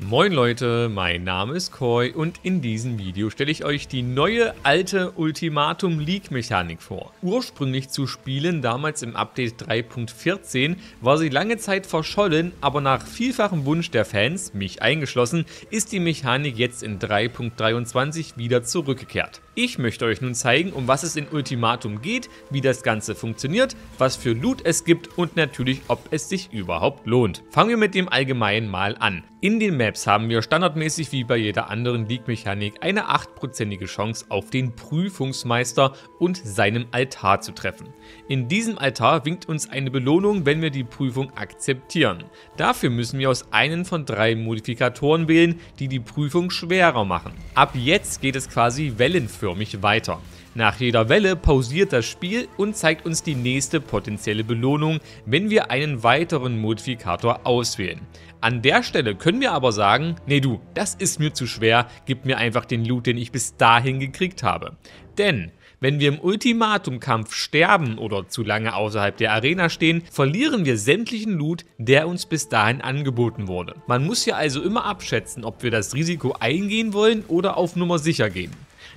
Moin Leute, mein Name ist Koi und in diesem Video stelle ich euch die neue alte Ultimatum League Mechanik vor. Ursprünglich zu spielen, damals im Update 3.14, war sie lange Zeit verschollen, aber nach vielfachem Wunsch der Fans, mich eingeschlossen, ist die Mechanik jetzt in 3.23 wieder zurückgekehrt. Ich möchte euch nun zeigen, um was es in Ultimatum geht, wie das Ganze funktioniert, was für Loot es gibt und natürlich, ob es sich überhaupt lohnt. Fangen wir mit dem Allgemeinen mal an. In den Maps haben wir standardmäßig wie bei jeder anderen League-Mechanik eine 8%ige Chance auf den Prüfungsmeister und seinem Altar zu treffen. In diesem Altar winkt uns eine Belohnung, wenn wir die Prüfung akzeptieren. Dafür müssen wir aus einem von drei Modifikatoren wählen, die die Prüfung schwerer machen. Ab jetzt geht es quasi wellenförmig kreisförmig weiter. Nach jeder Welle pausiert das Spiel und zeigt uns die nächste potenzielle Belohnung, wenn wir einen weiteren Modifikator auswählen. An der Stelle können wir aber sagen, nee du, das ist mir zu schwer, gib mir einfach den Loot, den ich bis dahin gekriegt habe. Denn wenn wir im Ultimatum-Kampf sterben oder zu lange außerhalb der Arena stehen, verlieren wir sämtlichen Loot, der uns bis dahin angeboten wurde. Man muss hier also immer abschätzen, ob wir das Risiko eingehen wollen oder auf Nummer sicher gehen.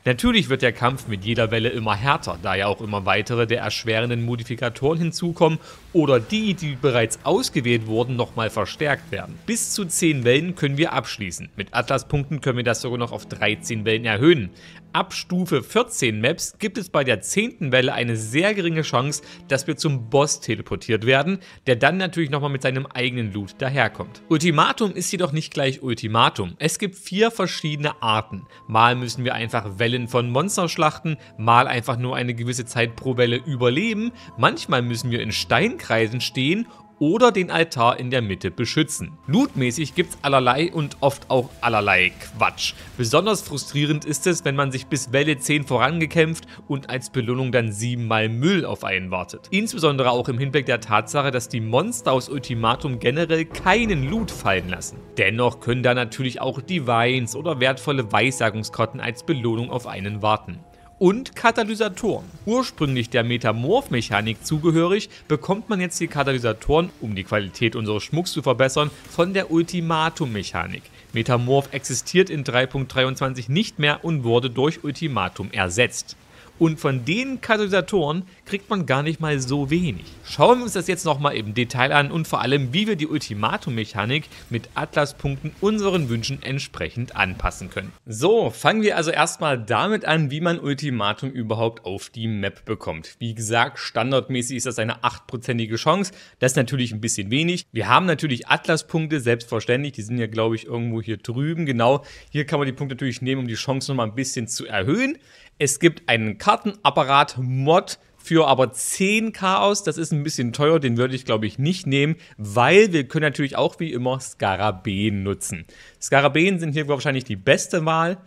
Natürlich wird der Kampf mit jeder Welle immer härter, da ja auch immer weitere der erschwerenden Modifikatoren hinzukommen oder die, die bereits ausgewählt wurden, nochmal verstärkt werden. Bis zu 10 Wellen können wir abschließen. Mit Atlas-Punkten können wir das sogar noch auf 13 Wellen erhöhen. Ab Stufe 14 Maps gibt es bei der 10. Welle eine sehr geringe Chance, dass wir zum Boss teleportiert werden, der dann natürlich nochmal mit seinem eigenen Loot daherkommt. Ultimatum ist jedoch nicht gleich Ultimatum. Es gibt vier verschiedene Arten. Mal müssen wir einfach Wellen von Monstern schlachten, mal einfach nur eine gewisse Zeit pro Welle überleben, manchmal müssen wir in Stein Kreisen stehen oder den Altar in der Mitte beschützen. Lootmäßig gibt's allerlei und oft auch allerlei Quatsch. Besonders frustrierend ist es, wenn man sich bis Welle 10 vorangekämpft und als Belohnung dann siebenmal Müll auf einen wartet. Insbesondere auch im Hinblick der Tatsache, dass die Monster aus Ultimatum generell keinen Loot fallen lassen. Dennoch können da natürlich auch Divines oder wertvolle Weissagungskotten als Belohnung auf einen warten und Katalysatoren. Ursprünglich der Metamorph-Mechanik zugehörig, bekommt man jetzt die Katalysatoren, um die Qualität unseres Schmucks zu verbessern, von der Ultimatum-Mechanik. Metamorph existiert in 3.23 nicht mehr und wurde durch Ultimatum ersetzt. Und von den Katalysatoren kriegt man gar nicht mal so wenig. Schauen wir uns das jetzt nochmal im Detail an und vor allem, wie wir die Ultimatum-Mechanik mit Atlas-Punkten unseren Wünschen entsprechend anpassen können. So, fangen wir also erstmal damit an, wie man Ultimatum überhaupt auf die Map bekommt. Wie gesagt, standardmäßig ist das eine 8%ige Chance. Das ist natürlich ein bisschen wenig. Wir haben natürlich Atlas-Punkte, selbstverständlich. Die sind ja, glaube ich, irgendwo hier drüben. Genau, hier kann man die Punkte natürlich nehmen, um die Chance nochmal ein bisschen zu erhöhen. Es gibt einen Kartenapparat-Mod für aber 10 Chaos. Das ist ein bisschen teuer, den würde ich glaube ich nicht nehmen, weil wir können natürlich auch wie immer Skarabäen nutzen. Skarabäen sind hier wahrscheinlich die beste Wahl,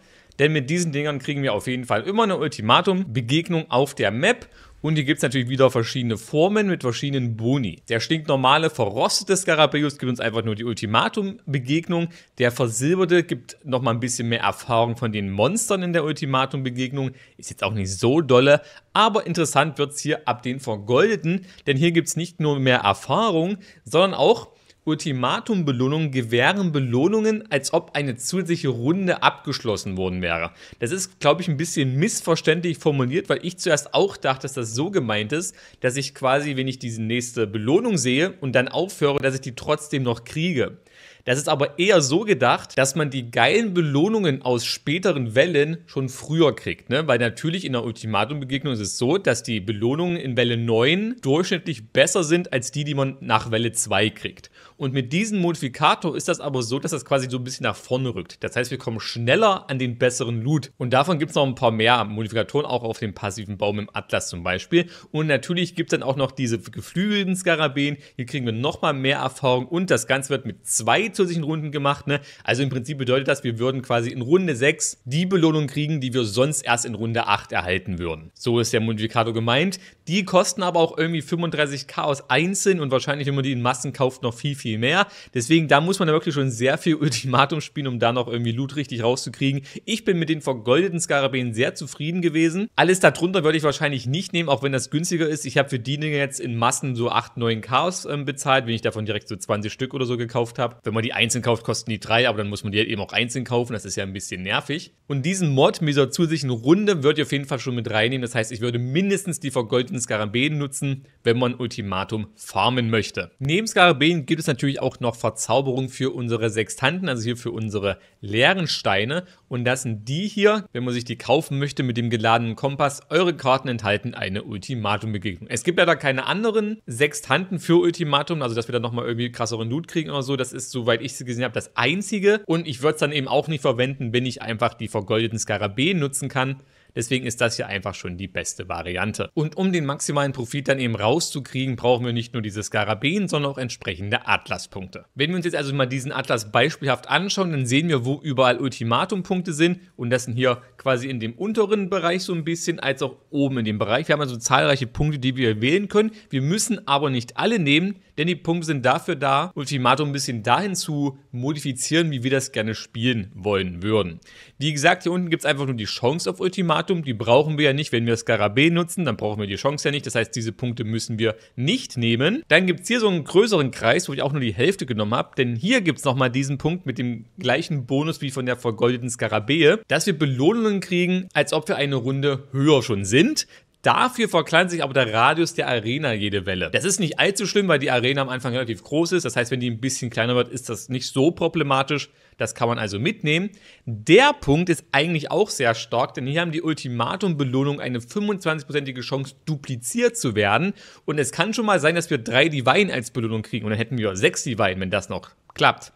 denn mit diesen Dingern kriegen wir auf jeden Fall immer eine Ultimatum-Begegnung auf der Map und hier gibt es natürlich wieder verschiedene Formen mit verschiedenen Boni. Der stinknormale, verrostete Scarabeus gibt uns einfach nur die Ultimatum-Begegnung. Der versilberte gibt nochmal ein bisschen mehr Erfahrung von den Monstern in der Ultimatum-Begegnung. Ist jetzt auch nicht so dolle, aber interessant wird es hier ab den vergoldeten, denn hier gibt es nicht nur mehr Erfahrung, sondern auch Ultimatum Ultimatumbelohnungen gewähren Belohnungen, als ob eine zusätzliche Runde abgeschlossen worden wäre. Das ist, glaube ich, ein bisschen missverständlich formuliert, weil ich zuerst auch dachte, dass das so gemeint ist, dass ich quasi, wenn ich diese nächste Belohnung sehe und dann aufhöre, dass ich die trotzdem noch kriege. Das ist aber eher so gedacht, dass man die geilen Belohnungen aus späteren Wellen schon früher kriegt. Ne? Weil natürlich in der Ultimatum-Begegnung ist es so, dass die Belohnungen in Welle 9 durchschnittlich besser sind als die, die man nach Welle 2 kriegt. Und mit diesem Modifikator ist das aber so, dass das quasi so ein bisschen nach vorne rückt. Das heißt, wir kommen schneller an den besseren Loot. Und davon gibt es noch ein paar mehr Modifikatoren, auch auf dem passiven Baum im Atlas zum Beispiel. Und natürlich gibt es dann auch noch diese geflügelten Skarabäen. Hier kriegen wir nochmal mehr Erfahrung und das Ganze wird mit zwei zusätzlichen Runden gemacht. Ne? Also im Prinzip bedeutet das, wir würden quasi in Runde 6 die Belohnung kriegen, die wir sonst erst in Runde 8 erhalten würden. So ist der Modifikator gemeint. Die kosten aber auch irgendwie 35k aus einzeln und wahrscheinlich, wenn man die in Massen kauft, noch viel, viel viel mehr. Deswegen, da muss man ja wirklich schon sehr viel Ultimatum spielen, um da noch irgendwie Loot richtig rauszukriegen. Ich bin mit den vergoldeten Skarabäen sehr zufrieden gewesen. Alles darunter würde ich wahrscheinlich nicht nehmen, auch wenn das günstiger ist. Ich habe für die Dinge jetzt in Massen so 8, 9 Chaos ähm, bezahlt, wenn ich davon direkt so 20 Stück oder so gekauft habe. Wenn man die einzeln kauft, kosten die 3, aber dann muss man die halt eben auch einzeln kaufen. Das ist ja ein bisschen nervig. Und diesen Mod mit dieser zusätzlichen Runde würde ich auf jeden Fall schon mit reinnehmen. Das heißt, ich würde mindestens die vergoldeten Skarabäen nutzen, wenn man Ultimatum farmen möchte. Neben Skarabäen gibt es natürlich natürlich auch noch Verzauberung für unsere Sextanten, also hier für unsere leeren Steine. Und das sind die hier, wenn man sich die kaufen möchte mit dem geladenen Kompass, eure Karten enthalten eine Ultimatum-Begegnung. Es gibt leider keine anderen Sextanten für Ultimatum, also dass wir da nochmal irgendwie krasseren Loot kriegen oder so. Das ist, soweit ich sie gesehen habe, das einzige. Und ich würde es dann eben auch nicht verwenden, wenn ich einfach die vergoldeten Skarabäen nutzen kann. Deswegen ist das hier einfach schon die beste Variante. Und um den maximalen Profit dann eben rauszukriegen, brauchen wir nicht nur diese Skarabäen, sondern auch entsprechende Atlas-Punkte. Wenn wir uns jetzt also mal diesen Atlas beispielhaft anschauen, dann sehen wir, wo überall Ultimatum-Punkte sind und das sind hier quasi in dem unteren Bereich so ein bisschen, als auch oben in dem Bereich. Wir haben also zahlreiche Punkte, die wir wählen können. Wir müssen aber nicht alle nehmen, denn die Punkte sind dafür da, Ultimatum ein bisschen dahin zu modifizieren, wie wir das gerne spielen wollen würden. Wie gesagt, hier unten gibt es einfach nur die Chance auf Ultimatum. Die brauchen wir ja nicht. Wenn wir Skarabee nutzen, dann brauchen wir die Chance ja nicht. Das heißt, diese Punkte müssen wir nicht nehmen. Dann gibt es hier so einen größeren Kreis, wo ich auch nur die Hälfte genommen habe, denn hier gibt es nochmal diesen Punkt mit dem gleichen Bonus wie von der vergoldeten Skarabee. dass wir belohnen Vibrationen kriegen, als ob wir eine Runde höher schon sind. Dafür verkleinert sich aber der Radius der Arena jede Welle. Das ist nicht allzu schlimm, weil die Arena am Anfang relativ groß ist. Das heißt, wenn die ein bisschen kleiner wird, ist das nicht so problematisch. Das kann man also mitnehmen. Der Punkt ist eigentlich auch sehr stark, denn hier haben die Ultimatum-Belohnung eine 25-prozentige Chance, dupliziert zu werden. Und es kann schon mal sein, dass wir drei Divine als Belohnung kriegen. Und dann hätten wir sechs Divine, wenn das noch klappt.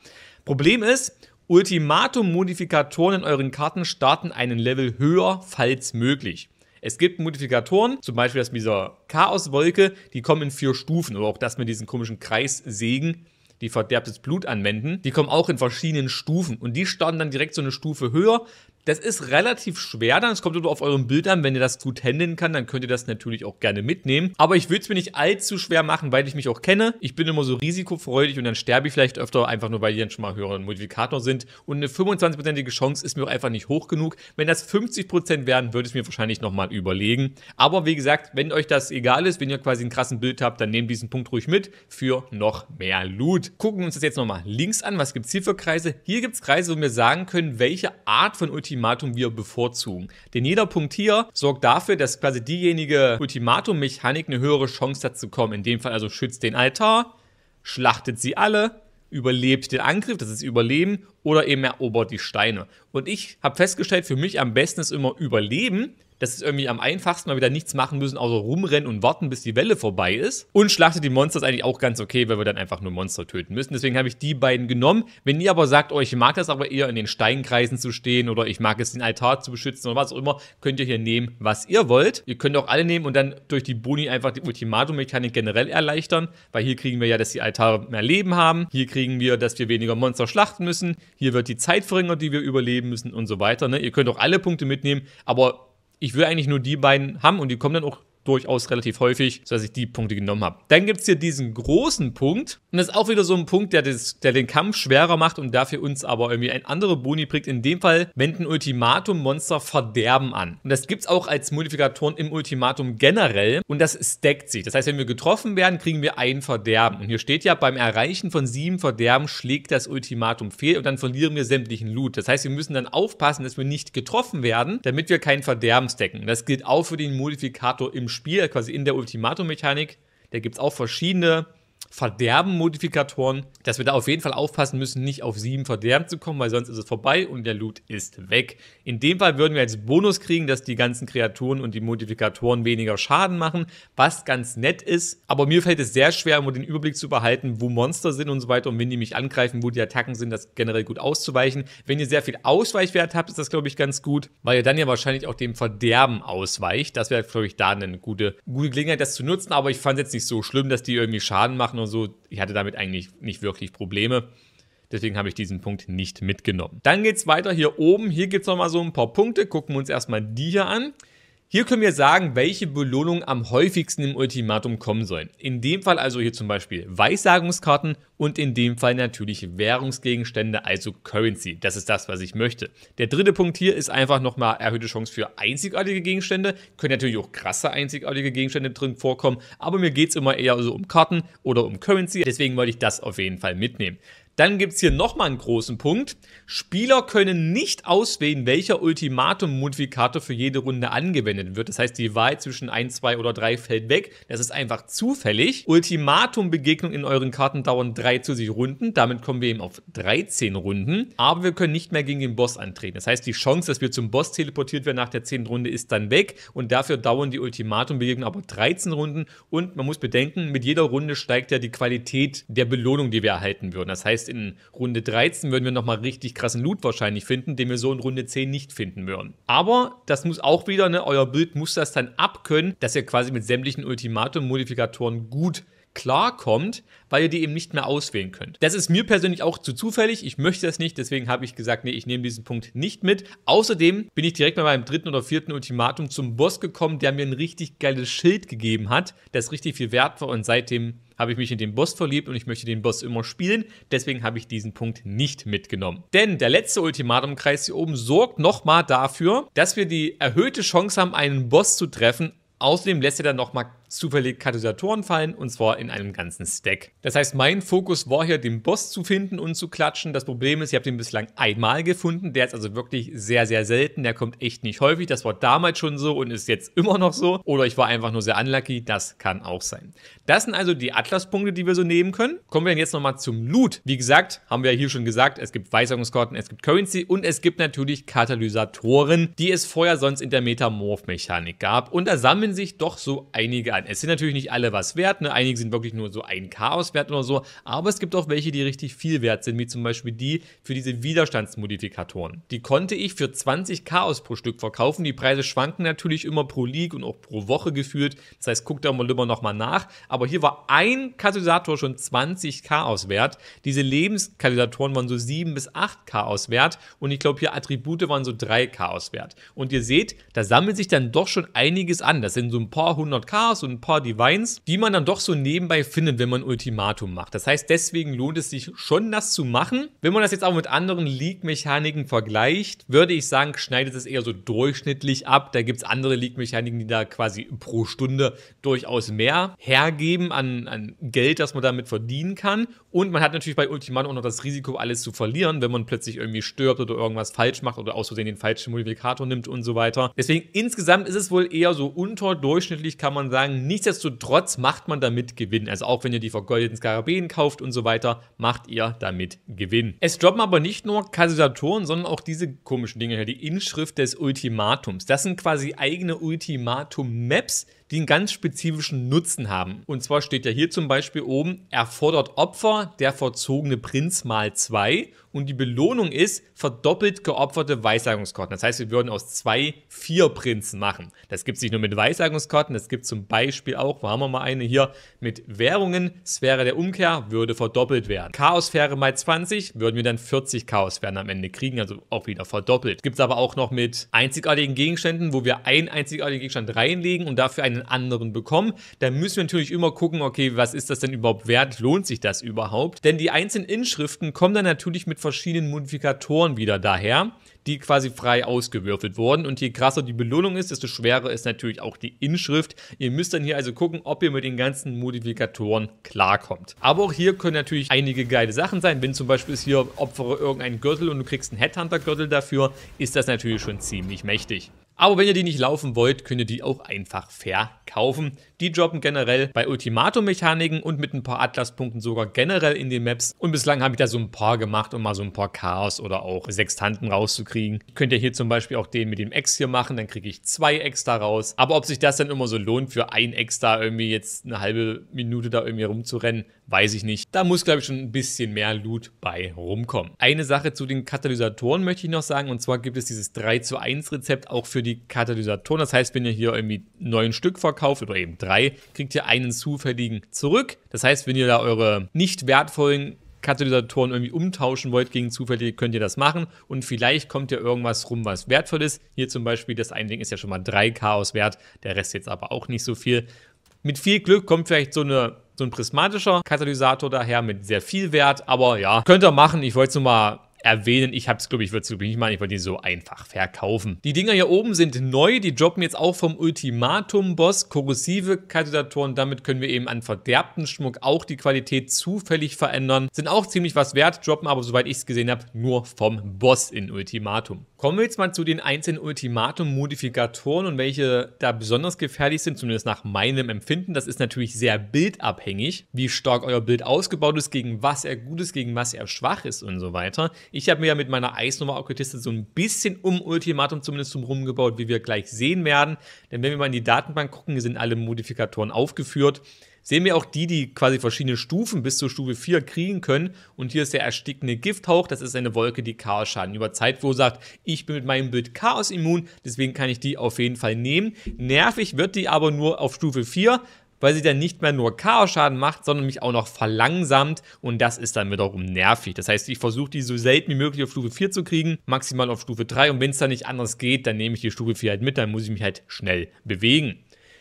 Problem ist, Ultimatum-Modifikatoren in euren Karten starten einen Level höher, falls möglich. Es gibt Modifikatoren, zum Beispiel das mit dieser Chaoswolke, die kommen in vier Stufen oder auch das mit diesen komischen Kreissägen, die verderbtes Blut anwenden. Die kommen auch in verschiedenen Stufen und die starten dann direkt so eine Stufe höher. Das ist relativ schwer dann. Es kommt nur auf eurem Bild an. Wenn ihr das gut handeln kann, dann könnt ihr das natürlich auch gerne mitnehmen. Aber ich würde es mir nicht allzu schwer machen, weil ich mich auch kenne. Ich bin immer so risikofreudig und dann sterbe ich vielleicht öfter, einfach nur weil die dann schon mal höheren Modifikator sind. Und eine 25 Chance ist mir auch einfach nicht hoch genug. Wenn das 50% werden, würde ich mir wahrscheinlich nochmal überlegen. Aber wie gesagt, wenn euch das egal ist, wenn ihr quasi einen krassen Bild habt, dann nehmt diesen Punkt ruhig mit für noch mehr Loot. Gucken wir uns das jetzt nochmal links an. Was gibt es hier für Kreise? Hier gibt es Kreise, wo wir sagen können, welche Art von Ulti Ultimatum wir bevorzugen. Denn jeder Punkt hier sorgt dafür, dass quasi diejenige Ultimatum-Mechanik eine höhere Chance hat zu kommen. In dem Fall also schützt den Altar, schlachtet sie alle, überlebt den Angriff, das ist Überleben, oder eben erobert die Steine. Und ich habe festgestellt, für mich am besten ist immer Überleben, das ist irgendwie am einfachsten, weil wir da nichts machen müssen, außer rumrennen und warten, bis die Welle vorbei ist. Und schlachtet die Monster ist eigentlich auch ganz okay, weil wir dann einfach nur Monster töten müssen. Deswegen habe ich die beiden genommen. Wenn ihr aber sagt, oh, ich mag das aber eher in den Steinkreisen zu stehen oder ich mag es, den Altar zu beschützen oder was auch immer, könnt ihr hier nehmen, was ihr wollt. Ihr könnt auch alle nehmen und dann durch die Boni einfach die Ultimatum-Mechanik generell erleichtern, weil hier kriegen wir ja, dass die Altare mehr Leben haben. Hier kriegen wir, dass wir weniger Monster schlachten müssen. Hier wird die Zeit verringert, die wir überleben müssen und so weiter. Ne? Ihr könnt auch alle Punkte mitnehmen, aber ich will eigentlich nur die beiden haben und die kommen dann auch durchaus relativ häufig, sodass ich die Punkte genommen habe. Dann gibt es hier diesen großen Punkt. Und das ist auch wieder so ein Punkt, der, des, der den Kampf schwerer macht und dafür uns aber irgendwie ein andere Boni bringt. In dem Fall wenden Ultimatum-Monster Verderben an. Und das gibt es auch als Modifikatoren im Ultimatum generell. Und das stackt sich. Das heißt, wenn wir getroffen werden, kriegen wir ein Verderben. Und hier steht ja, beim Erreichen von sieben Verderben schlägt das Ultimatum fehl und dann verlieren wir sämtlichen Loot. Das heißt, wir müssen dann aufpassen, dass wir nicht getroffen werden, damit wir kein Verderben stacken. Das gilt auch für den Modifikator im Spiel, äh, quasi in der Ultimatum-Mechanik, da gibt es auch verschiedene Verderben-Modifikatoren, dass wir da auf jeden Fall aufpassen müssen, nicht auf 7 Verderben zu kommen, weil sonst ist es vorbei und der Loot ist weg. In dem Fall würden wir jetzt Bonus kriegen, dass die ganzen Kreaturen und die Modifikatoren weniger Schaden machen, was ganz nett ist. Aber mir fällt es sehr schwer, immer den Überblick zu behalten, wo Monster sind und so weiter und wenn die mich angreifen, wo die Attacken sind, das generell gut auszuweichen. Wenn ihr sehr viel Ausweichwert habt, ist das, glaube ich, ganz gut, weil ihr dann ja wahrscheinlich auch dem Verderben ausweicht. Das wäre, glaube ich, da eine gute, gute Gelegenheit, das zu nutzen. Aber ich fand es jetzt nicht so schlimm, dass die irgendwie Schaden machen Und nur so, ich hatte damit eigentlich nicht wirklich Probleme. Deswegen habe ich diesen Punkt nicht mitgenommen. Dann geht es weiter hier oben. Hier gibt es nochmal so ein paar Punkte. Gucken wir uns erstmal die hier an. Hier können wir sagen, welche Belohnungen am häufigsten im Ultimatum kommen sollen. In dem Fall also hier zum Beispiel Weissagungskarten und in dem Fall natürlich Währungsgegenstände, also Currency. Das ist das, was ich möchte. Der dritte Punkt hier ist einfach nochmal erhöhte Chance für einzigartige Gegenstände. Können natürlich auch krasse einzigartige Gegenstände drin vorkommen, aber mir geht es immer eher so um Karten oder um Currency. Deswegen wollte ich das auf jeden Fall mitnehmen. Dann gibt es hier nochmal einen großen Punkt. Spieler können nicht auswählen, welcher Ultimatum-Modifikator für jede Runde angewendet wird. Das heißt, die Wahl zwischen 1, 2 oder 3 fällt weg. Das ist einfach zufällig. Ultimatum-Begegnungen in euren Karten dauern 3 zu sich Runden. Damit kommen wir eben auf 13 Runden. Aber wir können nicht mehr gegen den Boss antreten. Das heißt, die Chance, dass wir zum Boss teleportiert werden nach der 10. Runde, ist dann weg. Und dafür dauern die Ultimatum-Begegnungen aber 13 Runden. Und man muss bedenken, mit jeder Runde steigt ja die Qualität der Belohnung, die wir erhalten würden. Das heißt, heißt, in Runde 13 würden wir nochmal richtig krassen Loot wahrscheinlich finden, den wir so in Runde 10 nicht finden würden. Aber das muss auch wieder, ne, euer Bild muss das dann abkönnen, dass ihr quasi mit sämtlichen Ultimatum-Modifikatoren gut klarkommt, weil ihr die eben nicht mehr auswählen könnt. Das ist mir persönlich auch zu zufällig. Ich möchte das nicht, deswegen habe ich gesagt, nee, ich nehme diesen Punkt nicht mit. Außerdem bin ich direkt bei meinem dritten oder vierten Ultimatum zum Boss gekommen, der mir ein richtig geiles Schild gegeben hat, das richtig viel wert war und seitdem habe ich mich in den Boss verliebt und ich möchte den Boss immer spielen, deswegen habe ich diesen Punkt nicht mitgenommen. Denn der letzte Ultimatumkreis hier oben sorgt nochmal dafür, dass wir die erhöhte Chance haben, einen Boss zu treffen. Außerdem lässt er dann nochmal zufällig Katalysatoren fallen und zwar in einem ganzen Stack. Das heißt, mein Fokus war hier, den Boss zu finden und zu klatschen. Das Problem ist, ich habe den bislang einmal gefunden. Der ist also wirklich sehr, sehr selten. Der kommt echt nicht häufig. Das war damals schon so und ist jetzt immer noch so. Oder ich war einfach nur sehr unlucky. Das kann auch sein. Das sind also die Atlas-Punkte, die wir so nehmen können. Kommen wir dann jetzt nochmal zum Loot. Wie gesagt, haben wir hier schon gesagt, es gibt Weisungskarten, es gibt Currency und es gibt natürlich Katalysatoren, die es vorher sonst in der Metamorph-Mechanik gab. Und da sammeln sich doch so einige an kann. Es sind natürlich nicht alle was wert, ne? einige sind wirklich nur so ein Chaos wert oder so, aber es gibt auch welche, die richtig viel wert sind, wie zum Beispiel die für diese Widerstandsmodifikatoren. Die konnte ich für 20 Chaos pro Stück verkaufen, die Preise schwanken natürlich immer pro League und auch pro Woche gefühlt. das heißt, guckt da mal immer nochmal nach, aber hier war ein Katalysator schon 20 Chaos wert, diese Lebenskatalysatoren waren so 7 bis 8 Chaos wert und ich glaube hier Attribute waren so 3 Chaos wert. Und ihr seht, da sammelt sich dann doch schon einiges an, das sind so ein paar hundert Chaos und ein paar Divines, die man dann doch so nebenbei findet, wenn man Ultimatum macht. Das heißt, deswegen lohnt es sich schon, das zu machen. Wenn man das jetzt auch mit anderen League-Mechaniken vergleicht, würde ich sagen, schneidet es eher so durchschnittlich ab. Da gibt es andere League-Mechaniken, die da quasi pro Stunde durchaus mehr hergeben an, an Geld, das man damit verdienen kann. Und man hat natürlich bei Ultimatum auch noch das Risiko, alles zu verlieren, wenn man plötzlich irgendwie stirbt oder irgendwas falsch macht oder aus Versehen den falschen Modifikator nimmt und so weiter. Deswegen insgesamt ist es wohl eher so unterdurchschnittlich, kann man sagen, kann. Nichtsdestotrotz macht man damit Gewinn. Also auch wenn ihr die vergoldeten Skarabäen kauft und so weiter, macht ihr damit Gewinn. Es droppen aber nicht nur Kassatoren, sondern auch diese komischen Dinge hier, die Inschrift des Ultimatums. Das sind quasi eigene Ultimatum-Maps, die einen ganz spezifischen Nutzen haben. Und zwar steht ja hier zum Beispiel oben, erfordert Opfer der verzogene Prinz mal zwei und die Belohnung ist verdoppelt geopferte Weissagungskarten. Das heißt, wir würden aus zwei vier Prinzen machen. Das gibt es nicht nur mit Weissagungskarten, das gibt es zum Beispiel auch, wo haben wir mal eine hier, mit Währungen, Sphäre der Umkehr würde verdoppelt werden. Chaosphäre mal 20 würden wir dann 40 Chaosphären am Ende kriegen, also auch wieder verdoppelt. Gibt es aber auch noch mit einzigartigen Gegenständen, wo wir einen einzigartigen Gegenstand reinlegen und dafür einen einen anderen bekommen. Dann müssen wir natürlich immer gucken, okay, was ist das denn überhaupt wert? Lohnt sich das überhaupt? Denn die einzelnen Inschriften kommen dann natürlich mit verschiedenen Modifikatoren wieder daher die quasi frei ausgewürfelt wurden. Und je krasser die Belohnung ist, desto schwerer ist natürlich auch die Inschrift. Ihr müsst dann hier also gucken, ob ihr mit den ganzen Modifikatoren klarkommt. Aber auch hier können natürlich einige geile Sachen sein. Wenn zum Beispiel ist hier opfere irgendeinen Gürtel und du kriegst einen Headhunter-Gürtel dafür, ist das natürlich schon ziemlich mächtig. Aber wenn ihr die nicht laufen wollt, könnt ihr die auch einfach verkaufen. Die droppen generell bei Ultimatum-Mechaniken und mit ein paar Atlas-Punkten sogar generell in den Maps. Und bislang habe ich da so ein paar gemacht, um mal so ein paar Chaos oder auch Sextanten rauszukriegen. Könnt ihr hier zum Beispiel auch den mit dem X hier machen, dann kriege ich zwei X da raus. Aber ob sich das dann immer so lohnt, für ein X da irgendwie jetzt eine halbe Minute da irgendwie rumzurennen, weiß ich nicht. Da muss, glaube ich, schon ein bisschen mehr Loot bei rumkommen. Eine Sache zu den Katalysatoren möchte ich noch sagen, und zwar gibt es dieses 3 zu 1 Rezept auch für die Katalysatoren. Das heißt, wenn ihr hier irgendwie neun Stück verkauft oder eben drei, kriegt ihr einen zufälligen zurück. Das heißt, wenn ihr da eure nicht wertvollen Katalysatoren irgendwie umtauschen wollt gegen zufällige, könnt ihr das machen. Und vielleicht kommt ja irgendwas rum, was wertvoll ist. Hier zum Beispiel, das eine Ding ist ja schon mal drei Chaos Wert, der Rest jetzt aber auch nicht so viel. Mit viel Glück kommt vielleicht so, eine, so ein prismatischer Katalysator daher mit sehr viel Wert, aber ja, könnt ihr machen. Ich wollte es nur mal erwähnen. Ich habe es, glaube ich, würde es nicht machen. Ich wollte die so einfach verkaufen. Die Dinger hier oben sind neu. Die droppen jetzt auch vom Ultimatum-Boss. Korrosive Katalysatoren. Damit können wir eben an verderbten Schmuck auch die Qualität zufällig verändern. Sind auch ziemlich was wert, droppen aber, soweit ich es gesehen habe, nur vom Boss in Ultimatum. Kommen wir jetzt mal zu den einzelnen Ultimatum-Modifikatoren und welche da besonders gefährlich sind, zumindest nach meinem Empfinden. Das ist natürlich sehr bildabhängig, wie stark euer Bild ausgebaut ist, gegen was er gut ist, gegen was er schwach ist und so weiter. Ich habe mir ja mit meiner Eisnummer auch so ein bisschen um Ultimatum zumindest zum rumgebaut, wie wir gleich sehen werden. Denn wenn wir mal in die Datenbank gucken, sind alle Modifikatoren aufgeführt. Sehen wir auch die, die quasi verschiedene Stufen bis zur Stufe 4 kriegen können. Und hier ist der erstickende Gifthauch. Das ist eine Wolke, die Chaos-Schaden über Zeit verursacht. Ich bin mit meinem Bild Chaos immun, deswegen kann ich die auf jeden Fall nehmen. Nervig wird die aber nur auf Stufe 4, weil sie dann nicht mehr nur Chaos-Schaden macht, sondern mich auch noch verlangsamt und das ist dann wiederum nervig. Das heißt, ich versuche die so selten wie möglich auf Stufe 4 zu kriegen, maximal auf Stufe 3 und wenn es dann nicht anders geht, dann nehme ich die Stufe 4 halt mit, dann muss ich mich halt schnell bewegen.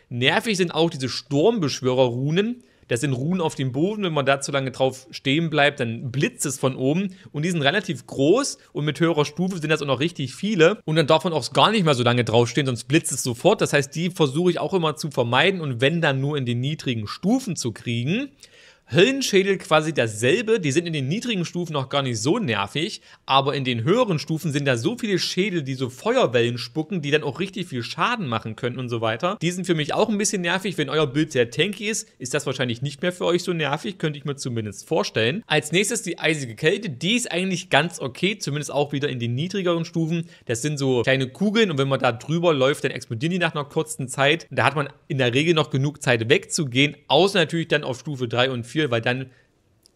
Nervig sind auch diese Sturmbeschwörer-Runen, das sind Ruhen auf dem Boden. Wenn man da zu lange drauf stehen bleibt, dann blitzt es von oben. Und die sind relativ groß und mit höherer Stufe sind das auch noch richtig viele. Und dann darf man auch gar nicht mehr so lange drauf stehen, sonst blitzt es sofort. Das heißt, die versuche ich auch immer zu vermeiden und wenn dann nur in den niedrigen Stufen zu kriegen. Höllenschädel quasi dasselbe. Die sind in den niedrigen Stufen noch gar nicht so nervig, aber in den höheren Stufen sind da so viele Schädel, die so Feuerwellen spucken, die dann auch richtig viel Schaden machen können und so weiter. Die sind für mich auch ein bisschen nervig. Wenn euer Bild sehr tanky ist, ist das wahrscheinlich nicht mehr für euch so nervig, könnte ich mir zumindest vorstellen. Als nächstes die eisige Kälte. Die ist eigentlich ganz okay, zumindest auch wieder in den niedrigeren Stufen. Das sind so kleine Kugeln und wenn man da drüber läuft, dann explodieren die nach einer kurzen Zeit. Da hat man in der Regel noch genug Zeit wegzugehen, außer natürlich dann auf Stufe 3 und 4 Spiegel, weil dann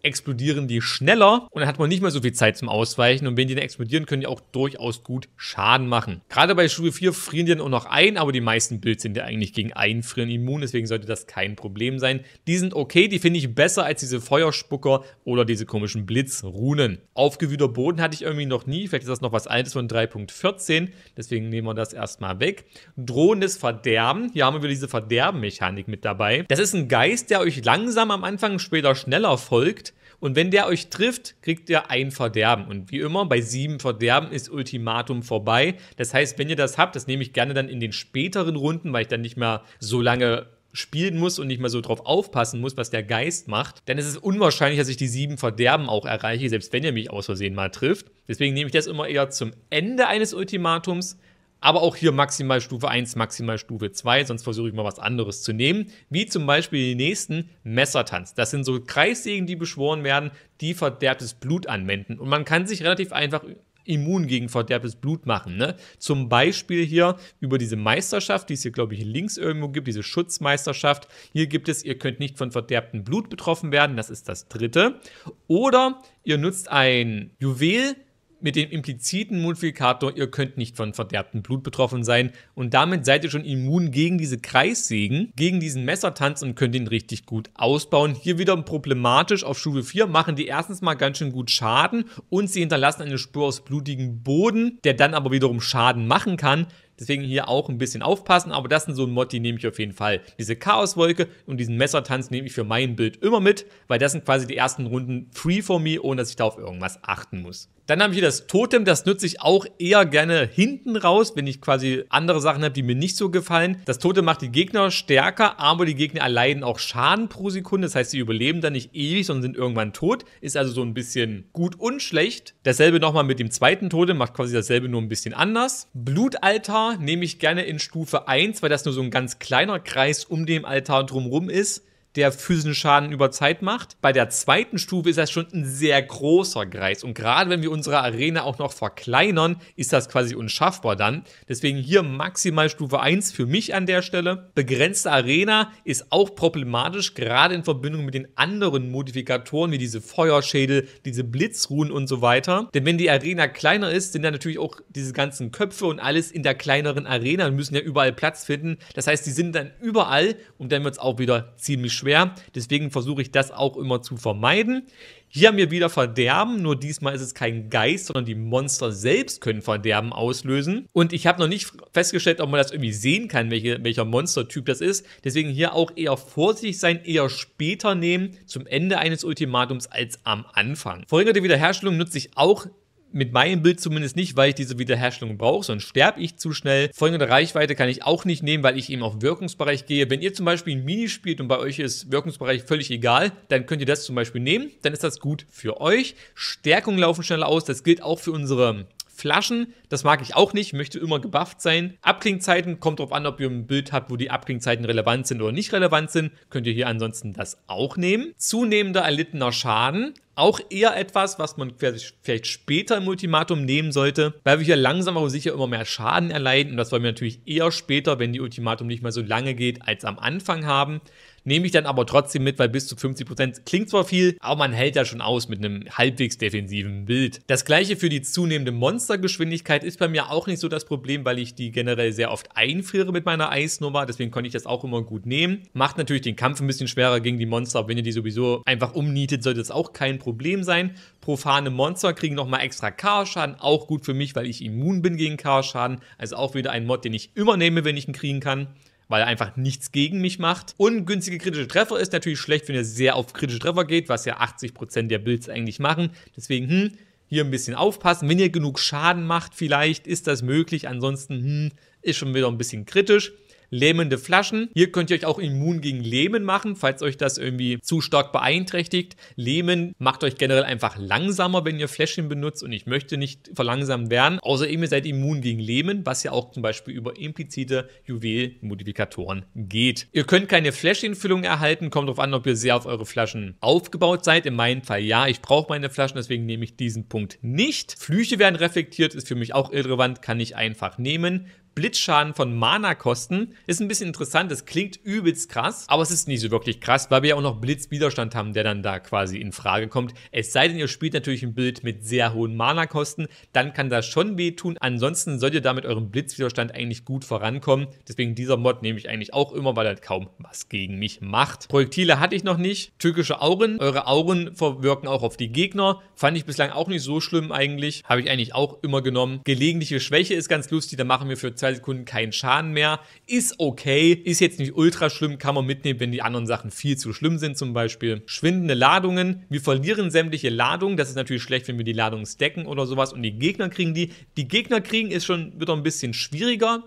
explodieren die schneller und dann hat man nicht mehr so viel Zeit zum Ausweichen und wenn die dann explodieren, können die auch durchaus gut Schaden machen. Gerade bei Stufe 4 frieren die dann auch noch ein, aber die meisten Builds sind ja eigentlich gegen Einfrieren immun, deswegen sollte das kein Problem sein. Die sind okay, die finde ich besser als diese Feuerspucker oder diese komischen Blitzrunen. Aufgewühlter Boden hatte ich irgendwie noch nie, vielleicht ist das noch was Altes von 3.14, deswegen nehmen wir das erstmal weg. Drohendes Verderben, hier haben wir diese Verderben-Mechanik mit dabei. Das ist ein Geist, der euch langsam am Anfang später schneller folgt, und wenn der euch trifft, kriegt ihr ein Verderben. Und wie immer, bei sieben Verderben ist Ultimatum vorbei. Das heißt, wenn ihr das habt, das nehme ich gerne dann in den späteren Runden, weil ich dann nicht mehr so lange spielen muss und nicht mehr so drauf aufpassen muss, was der Geist macht, dann ist es unwahrscheinlich, dass ich die sieben Verderben auch erreiche, selbst wenn ihr mich aus Versehen mal trifft. Deswegen nehme ich das immer eher zum Ende eines Ultimatums, aber auch hier maximal Stufe 1, maximal Stufe 2, sonst versuche ich mal was anderes zu nehmen. Wie zum Beispiel den nächsten Messertanz. Das sind so Kreissägen, die beschworen werden, die verderbtes Blut anwenden. Und man kann sich relativ einfach immun gegen verderbtes Blut machen. Ne? Zum Beispiel hier über diese Meisterschaft, die es hier, glaube ich, links irgendwo gibt, diese Schutzmeisterschaft. Hier gibt es, ihr könnt nicht von verderbtem Blut betroffen werden, das ist das dritte. Oder ihr nutzt ein Juwel, mit dem impliziten Modifikator, ihr könnt nicht von verderbtem Blut betroffen sein und damit seid ihr schon immun gegen diese Kreissägen, gegen diesen Messertanz und könnt ihn richtig gut ausbauen. Hier wieder problematisch auf Stufe 4 machen die erstens mal ganz schön gut Schaden und sie hinterlassen eine Spur aus blutigem Boden, der dann aber wiederum Schaden machen kann. Deswegen hier auch ein bisschen aufpassen, aber das sind so ein Mod, die nehme ich auf jeden Fall. Diese Chaoswolke und diesen Messertanz nehme ich für mein Bild immer mit, weil das sind quasi die ersten Runden free for me, ohne dass ich da auf irgendwas achten muss. Dann habe ich hier das Totem, das nutze ich auch eher gerne hinten raus, wenn ich quasi andere Sachen habe, die mir nicht so gefallen. Das Totem macht die Gegner stärker, aber die Gegner erleiden auch Schaden pro Sekunde. Das heißt, sie überleben dann nicht ewig, sondern sind irgendwann tot. Ist also so ein bisschen gut und schlecht. Dasselbe nochmal mit dem zweiten Totem, macht quasi dasselbe nur ein bisschen anders. Blutaltar nehme ich gerne in Stufe 1, weil das nur so ein ganz kleiner Kreis um den Altar drumherum ist der physischen Schaden über Zeit macht. Bei der zweiten Stufe ist das schon ein sehr großer Kreis. Und gerade wenn wir unsere Arena auch noch verkleinern, ist das quasi unschaffbar dann. Deswegen hier maximal Stufe 1 für mich an der Stelle. Begrenzte Arena ist auch problematisch, gerade in Verbindung mit den anderen Modifikatoren, wie diese Feuerschädel, diese Blitzruhen und so weiter. Denn wenn die Arena kleiner ist, sind dann natürlich auch diese ganzen Köpfe und alles in der kleineren Arena und müssen ja überall Platz finden. Das heißt, die sind dann überall und dann wird es auch wieder ziemlich schwer schwer. Deswegen versuche ich das auch immer zu vermeiden. Hier haben wir wieder Verderben, nur diesmal ist es kein Geist, sondern die Monster selbst können Verderben auslösen. Und ich habe noch nicht festgestellt, ob man das irgendwie sehen kann, welche, welcher Monstertyp das ist. Deswegen hier auch eher vorsichtig sein, eher später nehmen, zum Ende eines Ultimatums als am Anfang. Verringerte Wiederherstellung nutze ich auch mit meinem Bild zumindest nicht, weil ich diese Wiederherstellung brauche, sonst sterbe ich zu schnell. Folgende Reichweite kann ich auch nicht nehmen, weil ich eben auf Wirkungsbereich gehe. Wenn ihr zum Beispiel ein Mini spielt und bei euch ist Wirkungsbereich völlig egal, dann könnt ihr das zum Beispiel nehmen, dann ist das gut für euch. Stärkungen laufen schneller aus, das gilt auch für unsere Flaschen, das mag ich auch nicht, möchte immer gebufft sein. Abklingzeiten kommt drauf an, ob ihr ein Bild habt, wo die Abklingzeiten relevant sind oder nicht relevant sind. Könnt ihr hier ansonsten das auch nehmen. Zunehmender erlittener Schaden, auch eher etwas, was man vielleicht später im Ultimatum nehmen sollte, weil wir hier langsam aber sicher immer mehr Schaden erleiden und das wollen wir natürlich eher später, wenn die Ultimatum nicht mehr so lange geht, als am Anfang haben nehme ich dann aber trotzdem mit, weil bis zu 50% klingt zwar viel, aber man hält ja schon aus mit einem halbwegs defensiven Bild. Das gleiche für die zunehmende Monstergeschwindigkeit ist bei mir auch nicht so das Problem, weil ich die generell sehr oft einfriere mit meiner Eisnummer, deswegen konnte ich das auch immer gut nehmen. Macht natürlich den Kampf ein bisschen schwerer gegen die Monster, wenn ihr die sowieso einfach umnietet, sollte das auch kein Problem sein. Profane Monster kriegen nochmal extra K-Schaden, auch gut für mich, weil ich immun bin gegen K-Schaden, also auch wieder ein Mod, den ich immer nehme, wenn ich ihn kriegen kann weil er einfach nichts gegen mich macht. Ungünstige kritische Treffer ist natürlich schlecht, wenn er sehr auf kritische Treffer geht, was ja 80% der Builds eigentlich machen. Deswegen, hm, hier ein bisschen aufpassen. Wenn ihr genug Schaden macht, vielleicht ist das möglich. Ansonsten, hm, ist schon wieder ein bisschen kritisch lähmende Flaschen. Hier könnt ihr euch auch immun gegen Lähmen machen, falls euch das irgendwie zu stark beeinträchtigt. Lähmen macht euch generell einfach langsamer, wenn ihr Fläschchen benutzt und ich möchte nicht verlangsamt werden. Außerdem ihr seid immun gegen Lähmen, was ja auch zum Beispiel über implizite Juwelmodifikatoren geht. Ihr könnt keine Fläschchenfüllung erhalten, kommt darauf an, ob ihr sehr auf eure Flaschen aufgebaut seid. In meinem Fall ja, ich brauche meine Flaschen, deswegen nehme ich diesen Punkt nicht. Flüche werden reflektiert, ist für mich auch irrelevant, kann ich einfach nehmen. Blitzschaden von Mana kosten. Ist ein bisschen interessant, das klingt übelst krass, aber es ist nicht so wirklich krass, weil wir ja auch noch Blitzwiderstand haben, der dann da quasi in Frage kommt. Es sei denn, ihr spielt natürlich ein Bild mit sehr hohen Mana-Kosten, dann kann das schon wehtun. Ansonsten solltet ihr da mit eurem Blitzwiderstand eigentlich gut vorankommen. Deswegen dieser Mod nehme ich eigentlich auch immer, weil er kaum was gegen mich macht. Projektile hatte ich noch nicht. Türkische Auren. Eure Auren verwirken auch auf die Gegner. Fand ich bislang auch nicht so schlimm eigentlich. Habe ich eigentlich auch immer genommen. Gelegentliche Schwäche ist ganz lustig. Da machen wir für zwei zwei Sekunden keinen Schaden mehr. Ist okay, ist jetzt nicht ultra schlimm, kann man mitnehmen, wenn die anderen Sachen viel zu schlimm sind, zum Beispiel. Schwindende Ladungen. Wir verlieren sämtliche Ladungen. Das ist natürlich schlecht, wenn wir die Ladungen stacken oder sowas und die Gegner kriegen die. Die Gegner kriegen ist schon wieder ein bisschen schwieriger.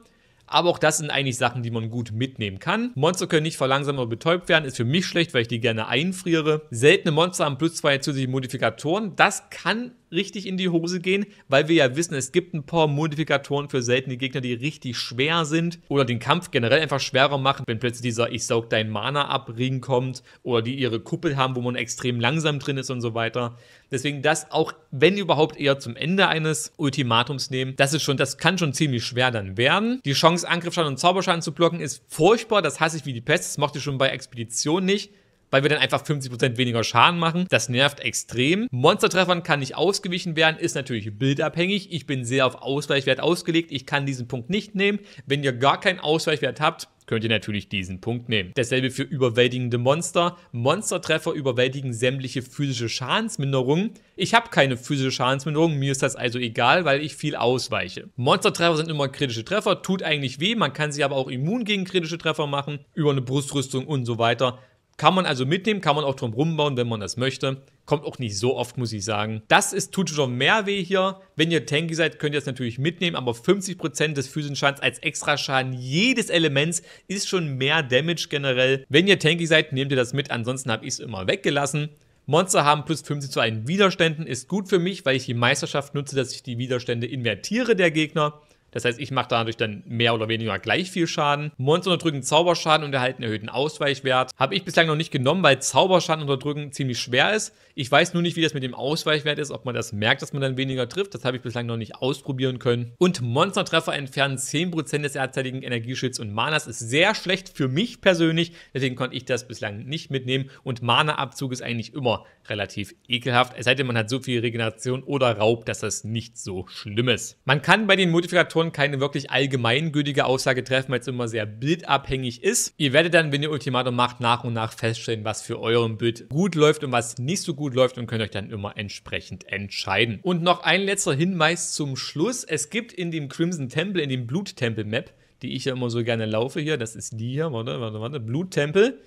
Aber auch das sind eigentlich Sachen, die man gut mitnehmen kann. Monster können nicht verlangsamt oder betäubt werden. Ist für mich schlecht, weil ich die gerne einfriere. Seltene Monster haben plus zwei zusätzliche Modifikatoren. Das kann richtig in die Hose gehen, weil wir ja wissen, es gibt ein paar Modifikatoren für seltene Gegner, die richtig schwer sind oder den Kampf generell einfach schwerer machen, wenn plötzlich dieser Ich saug dein Mana ab Ring kommt oder die ihre Kuppel haben, wo man extrem langsam drin ist und so weiter. Deswegen das auch, wenn überhaupt, eher zum Ende eines Ultimatums nehmen. Das ist schon, das kann schon ziemlich schwer dann werden. Die Chance, Angriffsschaden und Zauberschaden zu blocken, ist furchtbar. Das hasse ich wie die Pest. Das mochte ich schon bei Expedition nicht weil wir dann einfach 50% weniger Schaden machen. Das nervt extrem. Monstertreffern kann nicht ausgewichen werden, ist natürlich bildabhängig. Ich bin sehr auf Ausweichwert ausgelegt. Ich kann diesen Punkt nicht nehmen. Wenn ihr gar keinen Ausweichwert habt, könnt ihr natürlich diesen Punkt nehmen. Dasselbe für überwältigende Monster. Monstertreffer überwältigen sämtliche physische Schadensminderungen. Ich habe keine physische Schadensminderung, mir ist das also egal, weil ich viel ausweiche. Monstertreffer sind immer kritische Treffer, tut eigentlich weh, man kann sie aber auch immun gegen kritische Treffer machen, über eine Brustrüstung und so weiter. Kann man also mitnehmen, kann man auch drum rumbauen, wenn man das möchte. Kommt auch nicht so oft, muss ich sagen. Das ist, tut schon mehr weh hier. Wenn ihr Tanky seid, könnt ihr das natürlich mitnehmen, aber 50% des Füßenschadens als Extraschaden jedes Elements ist schon mehr Damage generell. Wenn ihr Tanky seid, nehmt ihr das mit, ansonsten habe ich es immer weggelassen. Monster haben plus 50 zu allen Widerständen, ist gut für mich, weil ich die Meisterschaft nutze, dass ich die Widerstände invertiere der Gegner. Das heißt, ich mache dadurch dann mehr oder weniger gleich viel Schaden. Monster unterdrücken Zauberschaden und erhalten erhöhten Ausweichwert. Habe ich bislang noch nicht genommen, weil Zauberschaden unterdrücken ziemlich schwer ist. Ich weiß nur nicht, wie das mit dem Ausweichwert ist, ob man das merkt, dass man dann weniger trifft. Das habe ich bislang noch nicht ausprobieren können. Und Monstertreffer entfernen 10% des derzeitigen Energieschilds und Manas. Ist sehr schlecht für mich persönlich, deswegen konnte ich das bislang nicht mitnehmen. Und Mana-Abzug ist eigentlich immer relativ ekelhaft, es sei denn, man hat so viel Regeneration oder Raub, dass das nicht so schlimm ist. Man kann bei den Modifikatoren schon keine wirklich allgemeingültige Aussage treffen, weil es immer sehr bildabhängig ist. Ihr werdet dann, wenn ihr Ultimatum macht, nach und nach feststellen, was für eurem Bild gut läuft und was nicht so gut läuft und könnt euch dann immer entsprechend entscheiden. Und noch ein letzter Hinweis zum Schluss. Es gibt in dem Crimson Temple, in dem Bluttempel-Map, die ich ja immer so gerne laufe hier, das ist die hier, warte, warte, warte, Bluttempel,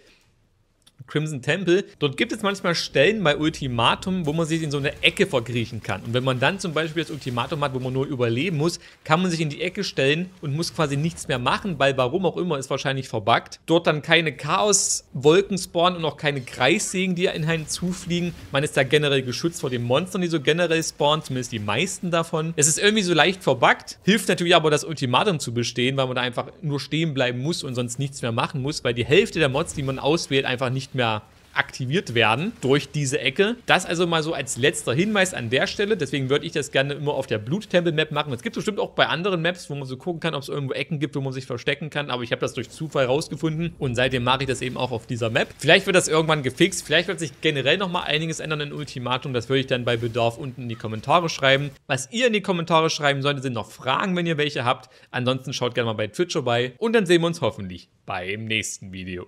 Crimson Temple. Dort gibt es manchmal Stellen bei Ultimatum, wo man sich in so eine Ecke verkriechen kann. Und wenn man dann zum Beispiel das Ultimatum hat, wo man nur überleben muss, kann man sich in die Ecke stellen und muss quasi nichts mehr machen, weil warum auch immer ist wahrscheinlich verbuggt. Dort dann keine Chaoswolken spawnen und auch keine Kreissägen, die in einen zufliegen. Man ist da generell geschützt vor den Monstern, die so generell spawnen, zumindest die meisten davon. Es ist irgendwie so leicht verbuggt, hilft natürlich aber das Ultimatum zu bestehen, weil man da einfach nur stehen bleiben muss und sonst nichts mehr machen muss, weil die Hälfte der Mods, die man auswählt, einfach nicht mehr aktiviert werden durch diese Ecke. Das also mal so als letzter Hinweis an der Stelle. Deswegen würde ich das gerne immer auf der Bluttempel-Map machen. Es gibt bestimmt auch bei anderen Maps, wo man so gucken kann, ob es irgendwo Ecken gibt, wo man sich verstecken kann. Aber ich habe das durch Zufall rausgefunden und seitdem mache ich das eben auch auf dieser Map. Vielleicht wird das irgendwann gefixt. Vielleicht wird sich generell nochmal einiges ändern in Ultimatum. Das würde ich dann bei Bedarf unten in die Kommentare schreiben. Was ihr in die Kommentare schreiben solltet, sind noch Fragen, wenn ihr welche habt. Ansonsten schaut gerne mal bei Twitch vorbei und dann sehen wir uns hoffentlich beim nächsten Video.